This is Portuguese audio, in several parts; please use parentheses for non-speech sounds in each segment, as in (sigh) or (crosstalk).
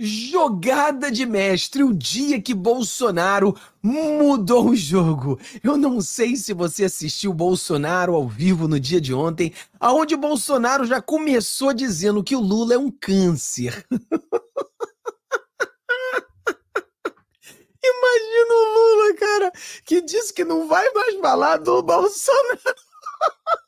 Jogada de mestre, o dia que Bolsonaro mudou o jogo. Eu não sei se você assistiu Bolsonaro ao vivo no dia de ontem, aonde Bolsonaro já começou dizendo que o Lula é um câncer. (laughs) Imagina o Lula, cara, que disse que não vai mais falar do Bolsonaro. (laughs)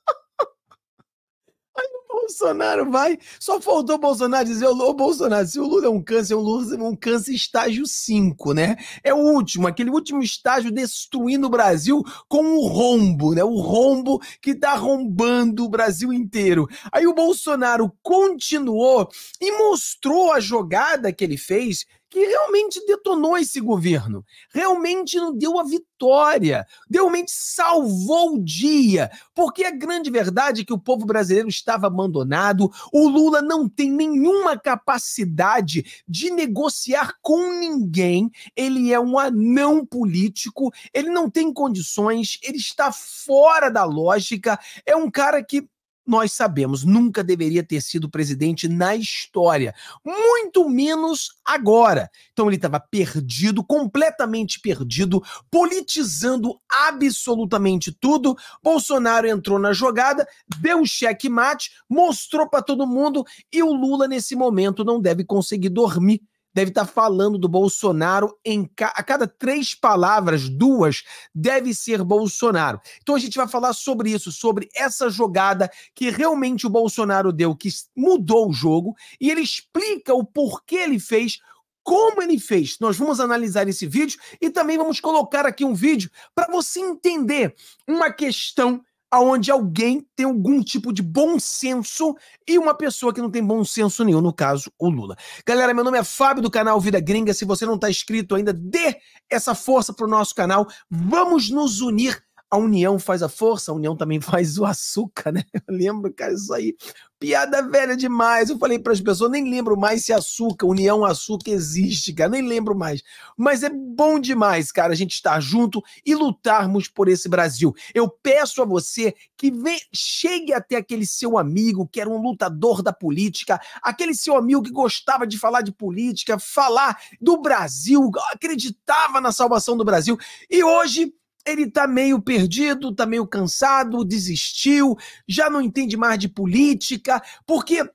Bolsonaro vai. Só faltou o Bolsonaro dizer: Ô Bolsonaro, se o Lula é um câncer, o Lula é um câncer estágio 5, né? É o último, aquele último estágio destruindo o Brasil com o rombo, né? O rombo que tá rombando o Brasil inteiro. Aí o Bolsonaro continuou e mostrou a jogada que ele fez que realmente detonou esse governo, realmente não deu a vitória, realmente salvou o dia, porque a é grande verdade é que o povo brasileiro estava abandonado, o Lula não tem nenhuma capacidade de negociar com ninguém, ele é um anão político, ele não tem condições, ele está fora da lógica, é um cara que nós sabemos, nunca deveria ter sido presidente na história, muito menos agora. Então ele estava perdido, completamente perdido, politizando absolutamente tudo. Bolsonaro entrou na jogada, deu um checkmate, mostrou para todo mundo e o Lula nesse momento não deve conseguir dormir deve estar tá falando do Bolsonaro em ca... a cada três palavras, duas deve ser Bolsonaro. Então a gente vai falar sobre isso, sobre essa jogada que realmente o Bolsonaro deu, que mudou o jogo, e ele explica o porquê ele fez. Como ele fez? Nós vamos analisar esse vídeo e também vamos colocar aqui um vídeo para você entender uma questão aonde alguém tem algum tipo de bom senso e uma pessoa que não tem bom senso nenhum, no caso, o Lula. Galera, meu nome é Fábio do canal Vida Gringa. Se você não está inscrito ainda, dê essa força pro nosso canal. Vamos nos unir a união faz a força, a união também (laughs) faz o açúcar, né? Eu lembro, cara, isso aí. Piada velha demais. Eu falei para as pessoas, nem lembro mais se açúcar, união açúcar existe, cara, nem lembro mais. Mas é bom demais, cara, a gente estar junto e lutarmos por esse Brasil. Eu peço a você que vem, chegue até aquele seu amigo que era um lutador da política, aquele seu amigo que gostava de falar de política, falar do Brasil, acreditava na salvação do Brasil. E hoje ele está meio perdido, está meio cansado, desistiu, já não entende mais de política, porque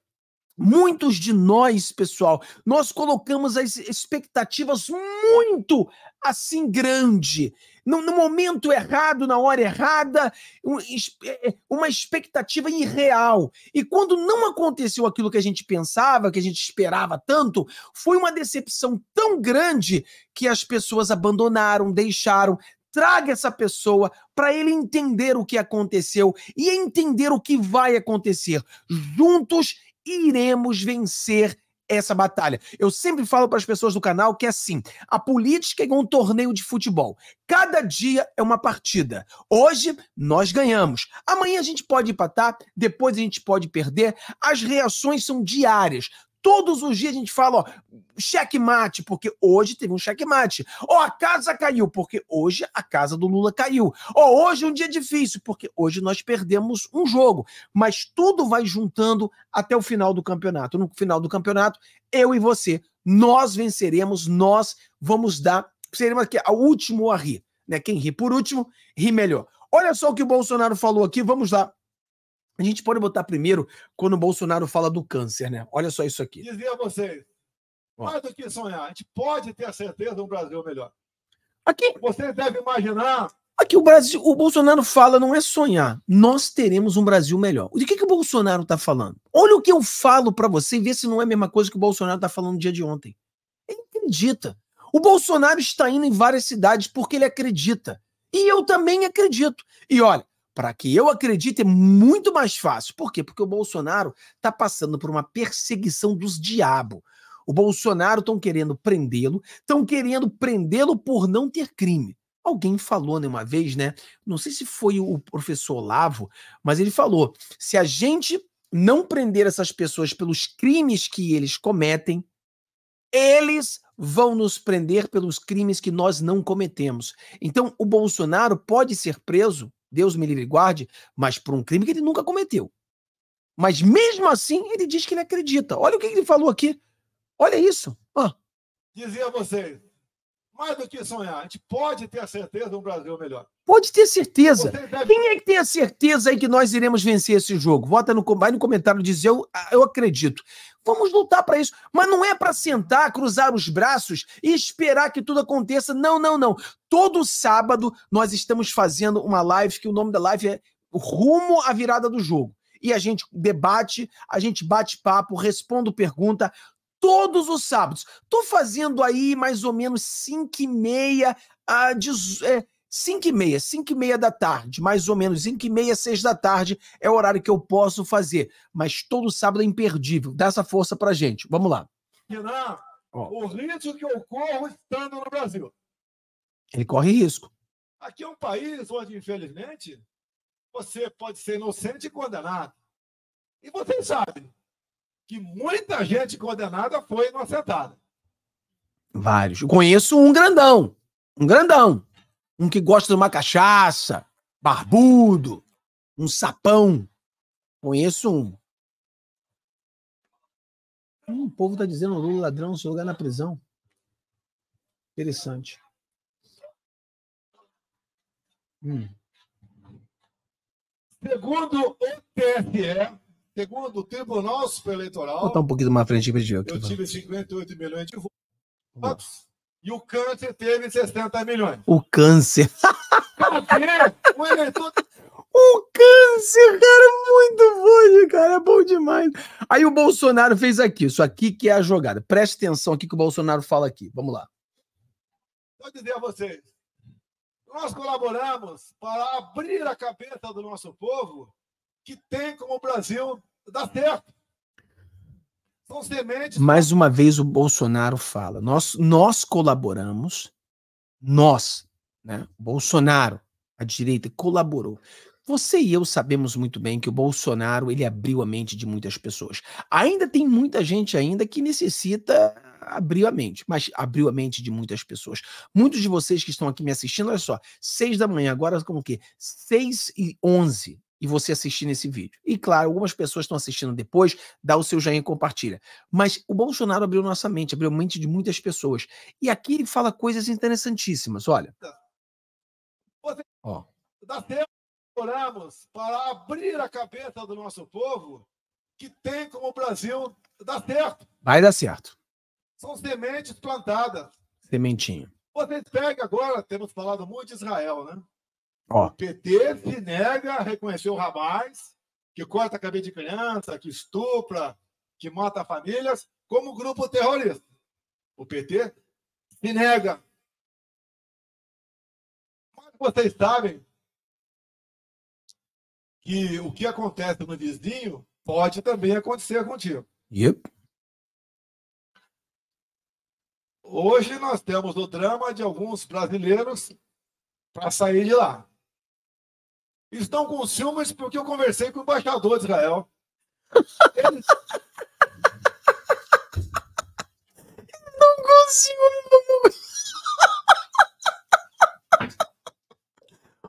muitos de nós, pessoal, nós colocamos as expectativas muito assim grande, no, no momento errado, na hora errada, um, é, é, uma expectativa irreal. E quando não aconteceu aquilo que a gente pensava, que a gente esperava tanto, foi uma decepção tão grande que as pessoas abandonaram, deixaram, traga essa pessoa para ele entender o que aconteceu e entender o que vai acontecer. Juntos iremos vencer essa batalha. Eu sempre falo para as pessoas do canal que é assim: a política é um torneio de futebol. Cada dia é uma partida. Hoje nós ganhamos. Amanhã a gente pode empatar, depois a gente pode perder. As reações são diárias. Todos os dias a gente fala, ó, checkmate, porque hoje teve um checkmate. Ó, a casa caiu, porque hoje a casa do Lula caiu. Ó, hoje é um dia difícil, porque hoje nós perdemos um jogo. Mas tudo vai juntando até o final do campeonato. No final do campeonato, eu e você, nós venceremos, nós vamos dar. Seremos aqui o último a rir. Né? Quem ri por último, ri melhor. Olha só o que o Bolsonaro falou aqui, vamos lá a gente pode botar primeiro quando o Bolsonaro fala do câncer, né? Olha só isso aqui. Dizer a vocês, mais do que sonhar, a gente pode ter a certeza de um Brasil melhor. Aqui. Você deve imaginar. Aqui o Brasil, o Bolsonaro fala não é sonhar. Nós teremos um Brasil melhor. O que, que o Bolsonaro está falando? Olha o que eu falo para você e vê se não é a mesma coisa que o Bolsonaro está falando no dia de ontem. Ele acredita. O Bolsonaro está indo em várias cidades porque ele acredita. E eu também acredito. E olha, para que eu acredite, é muito mais fácil. Por quê? Porque o Bolsonaro está passando por uma perseguição dos diabos. O Bolsonaro estão querendo prendê-lo, estão querendo prendê-lo por não ter crime. Alguém falou né, uma vez, né? Não sei se foi o professor Lavo, mas ele falou: se a gente não prender essas pessoas pelos crimes que eles cometem, eles vão nos prender pelos crimes que nós não cometemos. Então, o Bolsonaro pode ser preso Deus me livre e guarde, mas por um crime que ele nunca cometeu. Mas mesmo assim, ele diz que ele acredita. Olha o que ele falou aqui. Olha isso. Ah. Dizia a vocês, mais do que sonhar. A gente pode ter a certeza de um Brasil melhor. Pode ter certeza. Deve... Quem é que tem a certeza aí que nós iremos vencer esse jogo? Vota no, vai no comentário dizer eu, ah, eu acredito. Vamos lutar para isso. Mas não é para sentar, cruzar os braços e esperar que tudo aconteça. Não, não, não. Todo sábado nós estamos fazendo uma live que o nome da live é Rumo à Virada do Jogo e a gente debate, a gente bate papo, respondo pergunta todos os sábados. Tô fazendo aí mais ou menos 5 e meia a 5 é, e meia, 5 e meia da tarde, mais ou menos 5 e meia, 6 da tarde é o horário que eu posso fazer. Mas todo sábado é imperdível. Dá essa força pra gente. Vamos lá. o risco que eu corro estando no Brasil. Ele corre risco. Aqui é um país onde, infelizmente, você pode ser inocente e condenado. E vocês sabem, que muita gente condenada foi inocentada. Vários. Eu conheço um grandão. Um grandão. Um que gosta de uma cachaça, barbudo, um sapão. Conheço um. Hum, o povo tá dizendo Lula ladrão, seu lugar na prisão. Interessante. Hum. Segundo o TSE, Segundo o Tribunal Superior Eleitoral. Vou botar um pouquinho mais frente para gente Eu tive 58 milhões de votos. E o câncer teve 60 milhões. O câncer. (laughs) Cadê? O eleitor. Tá- o câncer, cara, muito bom, cara, é bom demais. Aí o Bolsonaro fez aqui, isso aqui que é a jogada. Preste atenção aqui que o Bolsonaro fala aqui. Vamos lá. Vou dizer a vocês, nós colaboramos para abrir a cabeça do nosso povo que tem como o Brasil dar certo. São sementes. Mais uma vez o Bolsonaro fala: nós, nós colaboramos, nós, né? Bolsonaro, a direita, colaborou. Você e eu sabemos muito bem que o Bolsonaro ele abriu a mente de muitas pessoas. Ainda tem muita gente ainda que necessita abrir a mente, mas abriu a mente de muitas pessoas. Muitos de vocês que estão aqui me assistindo, olha só, seis da manhã, agora como que? Seis e onze e você assistir nesse vídeo. E claro, algumas pessoas estão assistindo depois, dá o seu joinha e compartilha. Mas o Bolsonaro abriu nossa mente, abriu a mente de muitas pessoas. E aqui ele fala coisas interessantíssimas, olha. Você, Ó. Dá tempo oramos para abrir a cabeça do nosso povo que tem como o Brasil dar certo. Vai dar certo. São sementes plantadas. Sementinha. Vocês pegam agora, temos falado muito de Israel, né? Ó. O PT se nega a reconhecer o rapaz que corta a cabeça de criança, que estupra, que mata famílias, como grupo terrorista. O PT se nega. Mas vocês sabem que o que acontece no vizinho pode também acontecer contigo. Yep. Hoje nós temos o drama de alguns brasileiros para sair de lá estão com ciúmes porque eu conversei com o embaixador de Israel. Eles... Não consigo, não...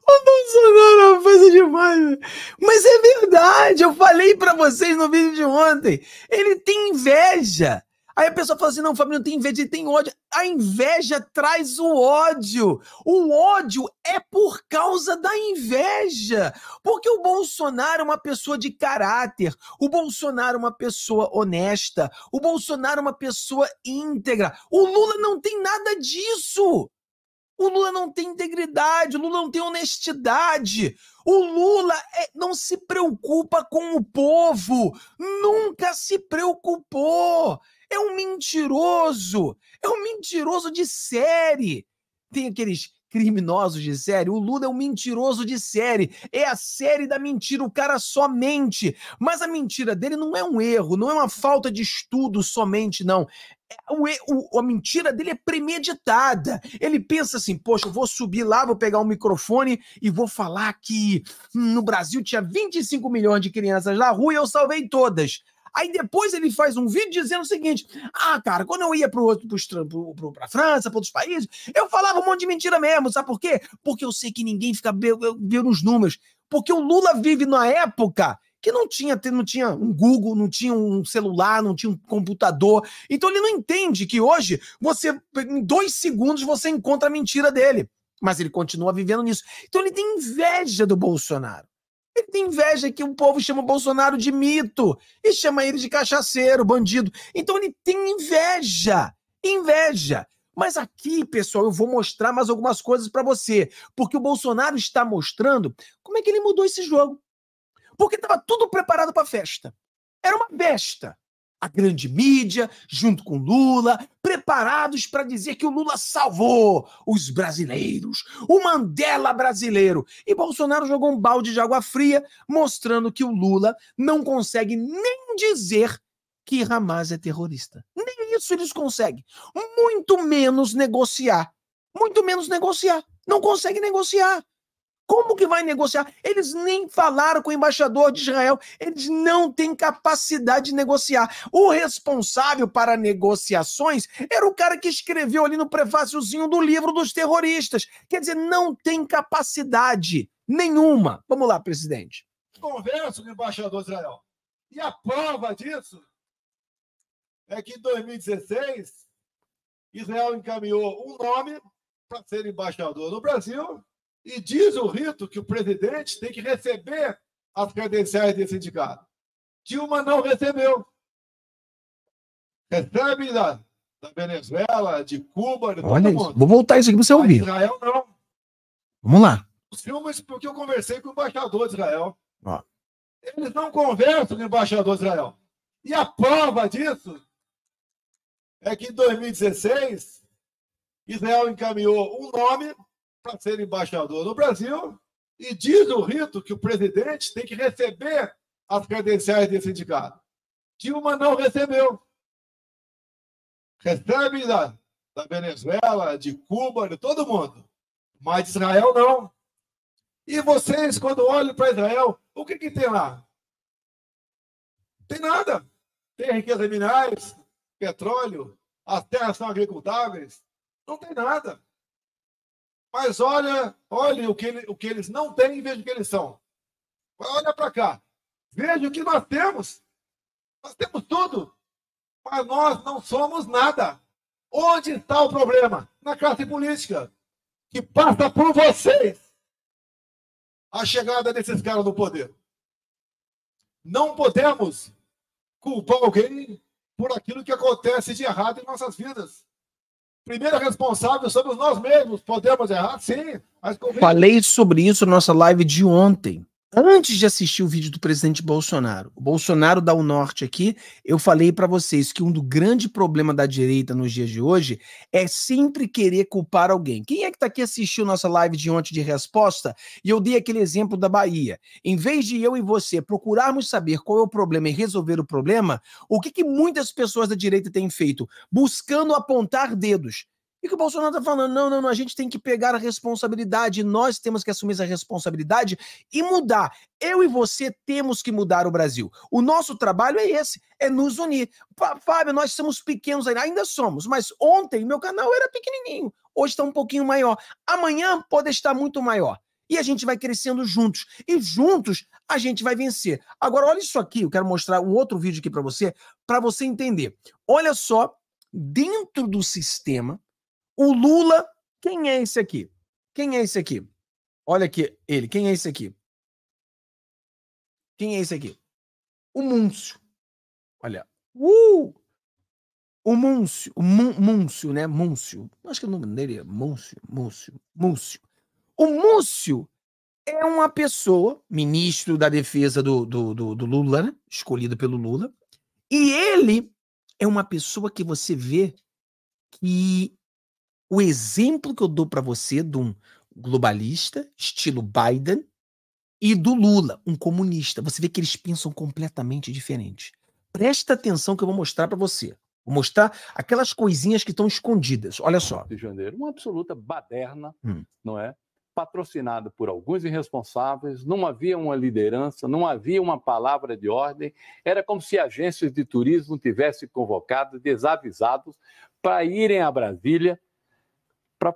O Bolsonaro faz demais. Mas é verdade, eu falei para vocês no vídeo de ontem. Ele tem inveja. Aí a pessoa fala assim: não, Fábio, não tem inveja, ele tem ódio. A inveja traz o ódio. O ódio é por causa da inveja. Porque o Bolsonaro é uma pessoa de caráter, o Bolsonaro é uma pessoa honesta, o Bolsonaro é uma pessoa íntegra. O Lula não tem nada disso. O Lula não tem integridade, o Lula não tem honestidade. O Lula é, não se preocupa com o povo, nunca se preocupou. É um mentiroso! É um mentiroso de série! Tem aqueles criminosos de série. O Lula é um mentiroso de série. É a série da mentira. O cara só mente. Mas a mentira dele não é um erro, não é uma falta de estudo somente, não. É, o, o, a mentira dele é premeditada. Ele pensa assim: poxa, eu vou subir lá, vou pegar um microfone e vou falar que no Brasil tinha 25 milhões de crianças na rua e eu salvei todas. Aí depois ele faz um vídeo dizendo o seguinte: ah, cara, quando eu ia para outro, pro, pro, pra França, para outros países, eu falava um monte de mentira mesmo. Sabe por quê? Porque eu sei que ninguém fica vendo os números. Porque o Lula vive na época que não tinha, não tinha um Google, não tinha um celular, não tinha um computador. Então ele não entende que hoje você, em dois segundos, você encontra a mentira dele. Mas ele continua vivendo nisso. Então ele tem inveja do Bolsonaro. Ele tem inveja que o povo chama o Bolsonaro de mito e chama ele de cachaceiro, bandido. Então ele tem inveja, inveja. Mas aqui, pessoal, eu vou mostrar mais algumas coisas para você, porque o Bolsonaro está mostrando como é que ele mudou esse jogo. Porque estava tudo preparado para a festa. Era uma besta a grande mídia, junto com Lula, preparados para dizer que o Lula salvou os brasileiros, o Mandela brasileiro. E Bolsonaro jogou um balde de água fria, mostrando que o Lula não consegue nem dizer que Hamas é terrorista. Nem isso eles conseguem. Muito menos negociar. Muito menos negociar. Não consegue negociar. Como que vai negociar? Eles nem falaram com o embaixador de Israel. Eles não têm capacidade de negociar. O responsável para negociações era o cara que escreveu ali no prefáciozinho do livro dos terroristas. Quer dizer, não tem capacidade nenhuma. Vamos lá, presidente. Converso com o embaixador de Israel. E a prova disso é que em 2016 Israel encaminhou um nome para ser embaixador no Brasil e diz o rito que o presidente tem que receber as credenciais desse sindicato. Dilma não recebeu. Recebe da, da Venezuela, de Cuba, de Olha todo isso. mundo. Vou voltar isso aqui para você ouvir. A Israel não. Vamos lá. Os filmes, porque eu conversei com o embaixador de Israel. Ó. Eles não conversam com o embaixador de Israel. E a prova disso é que em 2016, Israel encaminhou um nome para ser embaixador no Brasil, e diz o rito que o presidente tem que receber as credenciais desse sindicato. Dilma não recebeu. Recebe da, da Venezuela, de Cuba, de todo mundo. Mas de Israel não. E vocês, quando olham para Israel, o que, que tem lá? Tem nada. Tem riquezas minerais, petróleo, as terras são agricultáveis. Não tem nada. Mas olha, olhem o que, o que eles não têm e veja o que eles são. Olha para cá. Veja o que nós temos. Nós temos tudo. Mas nós não somos nada. Onde está o problema? Na classe política, que passa por vocês a chegada desses caras no poder. Não podemos culpar alguém por aquilo que acontece de errado em nossas vidas primeiro responsável somos nós mesmos. Podemos errar, sim. Mas convém... Falei sobre isso na nossa live de ontem. Antes de assistir o vídeo do presidente Bolsonaro, o Bolsonaro dá o norte aqui, eu falei para vocês que um do grande problema da direita nos dias de hoje é sempre querer culpar alguém. Quem é que está aqui assistindo nossa live de ontem de resposta? E eu dei aquele exemplo da Bahia. Em vez de eu e você procurarmos saber qual é o problema e resolver o problema, o que, que muitas pessoas da direita têm feito? Buscando apontar dedos. E que o Bolsonaro está falando: não, não, não, a gente tem que pegar a responsabilidade, nós temos que assumir essa responsabilidade e mudar. Eu e você temos que mudar o Brasil. O nosso trabalho é esse, é nos unir. Fábio, nós somos pequenos ainda, ainda somos, mas ontem meu canal era pequenininho, hoje está um pouquinho maior. Amanhã pode estar muito maior. E a gente vai crescendo juntos. E juntos a gente vai vencer. Agora, olha isso aqui, eu quero mostrar um outro vídeo aqui para você, para você entender. Olha só, dentro do sistema, o Lula, quem é esse aqui? Quem é esse aqui? Olha aqui, ele, quem é esse aqui? Quem é esse aqui? O Múncio. Olha, uh! O Múncio, o Múncio, né? Múncio. Acho que o nome dele é Múncio, Múncio, Múncio. O Múncio é uma pessoa, ministro da defesa do, do, do, do Lula, né? escolhido pelo Lula, e ele é uma pessoa que você vê que o exemplo que eu dou para você de um globalista, estilo Biden, e do Lula, um comunista. Você vê que eles pensam completamente diferente. Presta atenção que eu vou mostrar para você. Vou mostrar aquelas coisinhas que estão escondidas. Olha só. de Janeiro, uma absoluta baderna, hum. não é? Patrocinada por alguns irresponsáveis, não havia uma liderança, não havia uma palavra de ordem. Era como se agências de turismo tivessem convocado desavisados para irem a Brasília para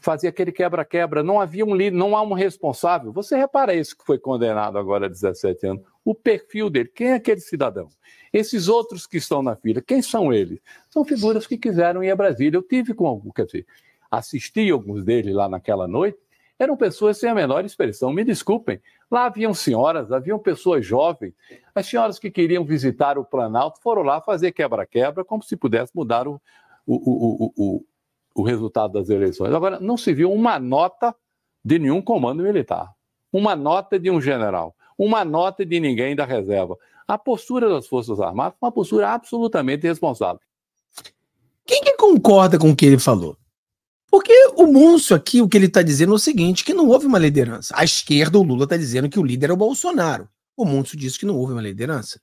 fazer aquele quebra-quebra. Não havia um líder, não há um responsável. Você repara isso que foi condenado agora a 17 anos. O perfil dele, quem é aquele cidadão? Esses outros que estão na fila, quem são eles? São figuras que quiseram ir a Brasília. Eu tive com alguns, quer dizer, assisti alguns deles lá naquela noite, eram pessoas sem a menor expressão. Me desculpem, lá haviam senhoras, haviam pessoas jovens. As senhoras que queriam visitar o Planalto foram lá fazer quebra-quebra, como se pudesse mudar o, o, o, o resultado das eleições. Agora, não se viu uma nota de nenhum comando militar, uma nota de um general, uma nota de ninguém da reserva. A postura das Forças Armadas foi é uma postura absolutamente responsável. Quem que concorda com o que ele falou? Porque o Múncio aqui, o que ele está dizendo é o seguinte, que não houve uma liderança. a esquerda, o Lula está dizendo que o líder é o Bolsonaro. O Múncio disse que não houve uma liderança.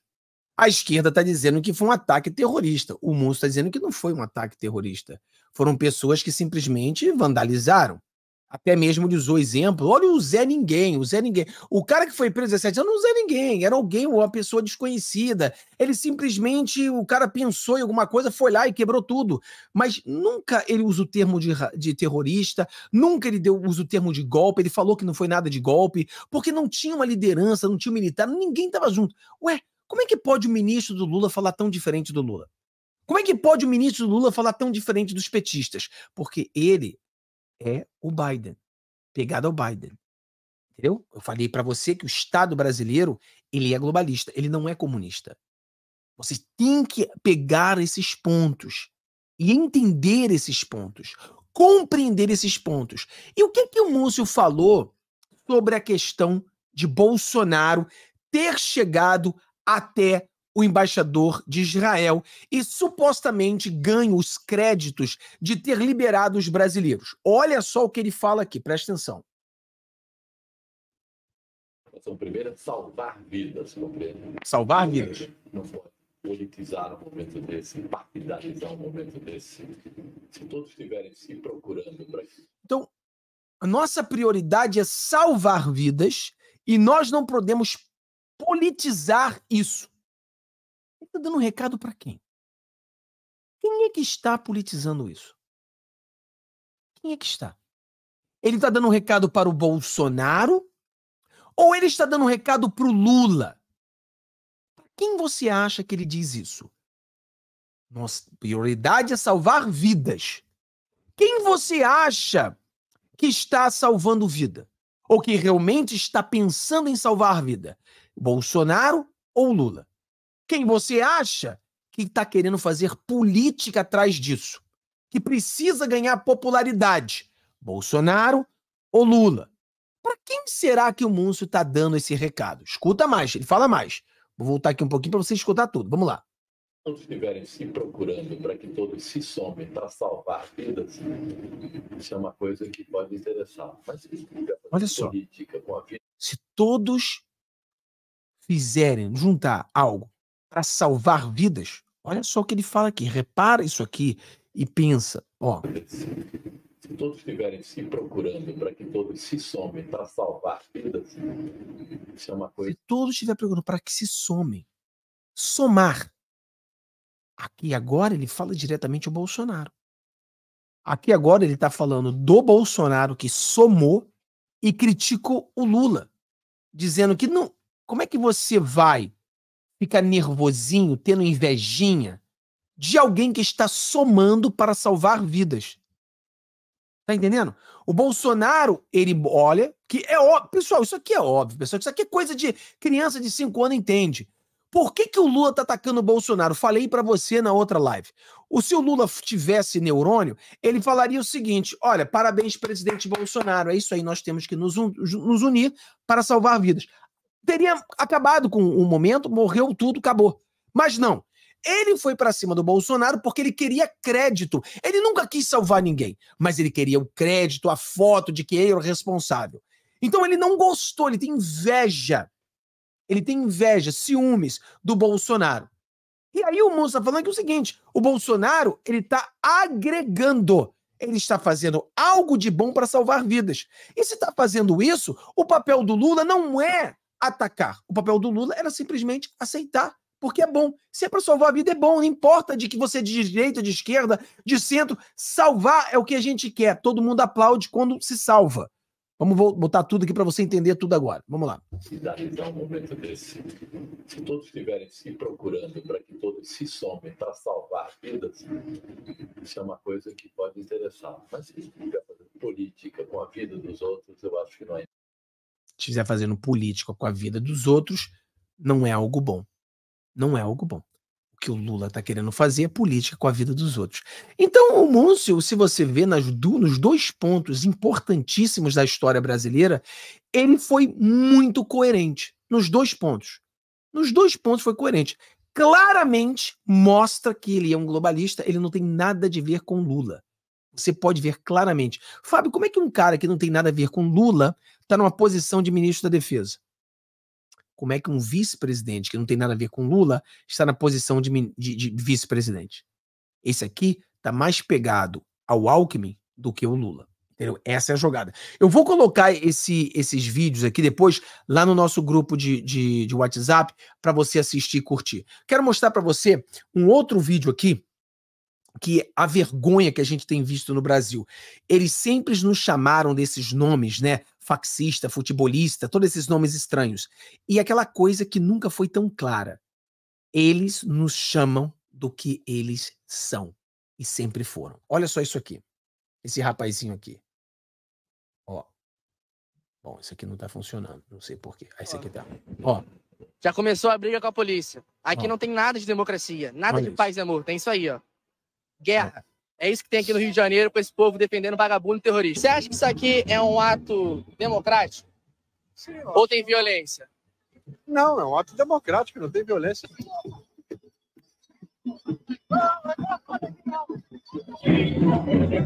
A esquerda está dizendo que foi um ataque terrorista. O Múcio está dizendo que não foi um ataque terrorista. Foram pessoas que simplesmente vandalizaram. Até mesmo ele usou exemplo. Olha o Zé Ninguém, o Zé Ninguém. O cara que foi preso 17 anos não Zé Ninguém, era alguém, ou uma pessoa desconhecida. Ele simplesmente, o cara pensou em alguma coisa, foi lá e quebrou tudo. Mas nunca ele usa o termo de, de terrorista, nunca ele deu, usa o termo de golpe, ele falou que não foi nada de golpe, porque não tinha uma liderança, não tinha um militar, ninguém estava junto. Ué, como é que pode o ministro do Lula falar tão diferente do Lula? Como é que pode o ministro do Lula falar tão diferente dos petistas? Porque ele é o Biden, pegado ao Biden. Entendeu? Eu falei para você que o Estado brasileiro, ele é globalista, ele não é comunista. Você tem que pegar esses pontos e entender esses pontos, compreender esses pontos. E o que que o Múcio falou sobre a questão de Bolsonaro ter chegado até o embaixador de Israel e supostamente ganha os créditos de ter liberado os brasileiros. Olha só o que ele fala aqui, presta atenção. A primeira é salvar vidas, compreende? Salvar vidas. Não pode politizar um momento desse, partidarizar um momento desse. Se todos estiverem se procurando para Então, a nossa prioridade é salvar vidas e nós não podemos politizar isso. Ele está dando um recado para quem? Quem é que está politizando isso? Quem é que está? Ele está dando um recado para o Bolsonaro? Ou ele está dando um recado para o Lula? Para quem você acha que ele diz isso? Nossa prioridade é salvar vidas. Quem você acha que está salvando vida? Ou que realmente está pensando em salvar vida? Bolsonaro ou Lula? Quem você acha que está querendo fazer política atrás disso? Que precisa ganhar popularidade? Bolsonaro ou Lula? Para quem será que o Múncio está dando esse recado? Escuta mais, ele fala mais. Vou voltar aqui um pouquinho para você escutar tudo. Vamos lá. Quando estiverem se procurando para que todos se somem para salvar vidas, isso é uma coisa que pode interessar. Mas se Olha só. Vida... Se todos fizerem juntar algo para salvar vidas, olha só o que ele fala aqui, repara isso aqui e pensa, ó. Se todos estiverem se procurando para que todos se somem para salvar vidas, isso é uma coisa. Se todos estiverem procurando para que se somem, somar. Aqui agora ele fala diretamente o Bolsonaro. Aqui agora ele está falando do Bolsonaro que somou e criticou o Lula, dizendo que não, como é que você vai ficar nervosinho, tendo invejinha de alguém que está somando para salvar vidas? Tá entendendo? O Bolsonaro, ele olha, que é óbvio. Pessoal, isso aqui é óbvio, pessoal. Isso aqui é coisa de criança de 5 anos entende. Por que, que o Lula tá atacando o Bolsonaro? Falei para você na outra live. O se o Lula tivesse neurônio, ele falaria o seguinte: olha, parabéns, presidente Bolsonaro. É isso aí, nós temos que nos, un nos unir para salvar vidas teria acabado com o momento, morreu tudo, acabou. Mas não. Ele foi para cima do Bolsonaro porque ele queria crédito. Ele nunca quis salvar ninguém, mas ele queria o crédito, a foto de que ele era o responsável. Então ele não gostou, ele tem inveja. Ele tem inveja, ciúmes do Bolsonaro. E aí o Musa tá falando que é o seguinte, o Bolsonaro, ele tá agregando ele está fazendo algo de bom para salvar vidas. E se está fazendo isso, o papel do Lula não é atacar. O papel do Lula era simplesmente aceitar, porque é bom. Se é para salvar a vida, é bom. Não importa de que você é de direita, de esquerda, de centro. Salvar é o que a gente quer. Todo mundo aplaude quando se salva. Vamos botar tudo aqui para você entender tudo agora. Vamos lá. Se analisar um momento desse, se todos estiverem se procurando para que todos se somem para salvar vidas, isso é uma coisa que pode interessar. Mas se a gente fica fazendo política com a vida dos outros, eu acho que não é estiver fazendo política com a vida dos outros, não é algo bom. Não é algo bom. O que o Lula está querendo fazer é política com a vida dos outros. Então, o Múncio, se você vê nas nos dois pontos importantíssimos da história brasileira, ele foi muito coerente. Nos dois pontos. Nos dois pontos foi coerente. Claramente mostra que ele é um globalista, ele não tem nada de ver com Lula. Você pode ver claramente. Fábio, como é que um cara que não tem nada a ver com Lula está numa posição de ministro da Defesa. Como é que um vice-presidente, que não tem nada a ver com Lula, está na posição de, de, de vice-presidente? Esse aqui está mais pegado ao Alckmin do que o Lula. Entendeu? Essa é a jogada. Eu vou colocar esse, esses vídeos aqui depois lá no nosso grupo de, de, de WhatsApp para você assistir e curtir. Quero mostrar para você um outro vídeo aqui que é a vergonha que a gente tem visto no Brasil. Eles sempre nos chamaram desses nomes, né? faxista, futebolista, todos esses nomes estranhos. E aquela coisa que nunca foi tão clara. Eles nos chamam do que eles são e sempre foram. Olha só isso aqui. Esse rapazinho aqui. Ó. Bom, isso aqui não tá funcionando, não sei porquê. Ah, esse aqui tá. Ó. Já começou a briga com a polícia. Aqui ó. não tem nada de democracia, nada Olha de isso. paz e amor. Tem isso aí, ó. Guerra. Ó. É isso que tem aqui no Rio de Janeiro com esse povo defendendo vagabundo terrorista. Você acha que isso aqui é um ato democrático? Sim, Ou tem violência? Não, é um ato democrático, não tem violência.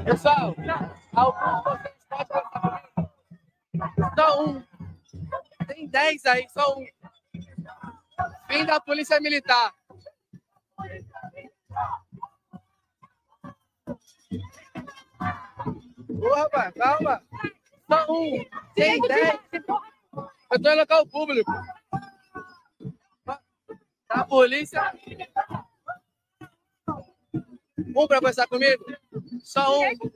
Pessoal, alguns vocês podem Só um. Tem dez aí, só um. Vem da Polícia Militar. Ô, calma. Só um. Tem dez. Eu tô em local público. A polícia. Um pra conversar comigo? Só um. Aqui.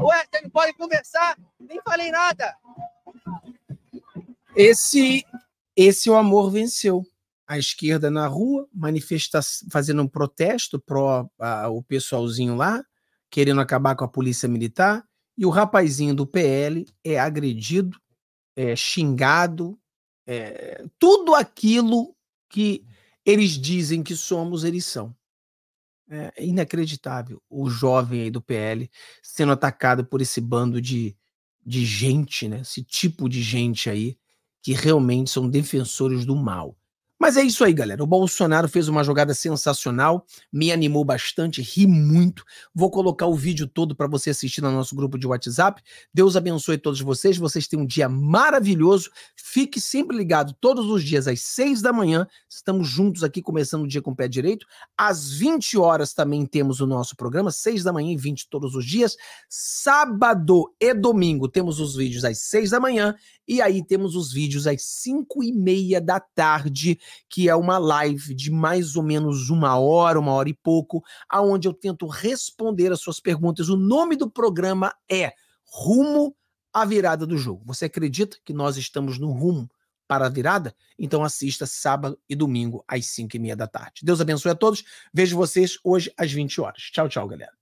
Ué, você não pode conversar? nem falei nada. Esse, esse o amor venceu. A esquerda na rua, manifesta fazendo um protesto pró a, o pessoalzinho lá, querendo acabar com a polícia militar, e o rapazinho do PL é agredido, é xingado, é, tudo aquilo que eles dizem que somos, eles são. É inacreditável o jovem aí do PL sendo atacado por esse bando de de gente, né? Esse tipo de gente aí que realmente são defensores do mal. Mas é isso aí, galera. O Bolsonaro fez uma jogada sensacional, me animou bastante, ri muito. Vou colocar o vídeo todo para você assistir no nosso grupo de WhatsApp. Deus abençoe todos vocês. Vocês têm um dia maravilhoso. Fique sempre ligado todos os dias às seis da manhã. Estamos juntos aqui começando o dia com o pé direito. Às 20 horas também temos o nosso programa, seis da manhã e 20 todos os dias. Sábado e domingo temos os vídeos às seis da manhã e aí temos os vídeos às cinco e meia da tarde que é uma live de mais ou menos uma hora, uma hora e pouco, aonde eu tento responder as suas perguntas. O nome do programa é Rumo à Virada do Jogo. Você acredita que nós estamos no rumo para a virada? Então assista sábado e domingo às 5 e meia da tarde. Deus abençoe a todos. Vejo vocês hoje às 20 horas. Tchau, tchau, galera.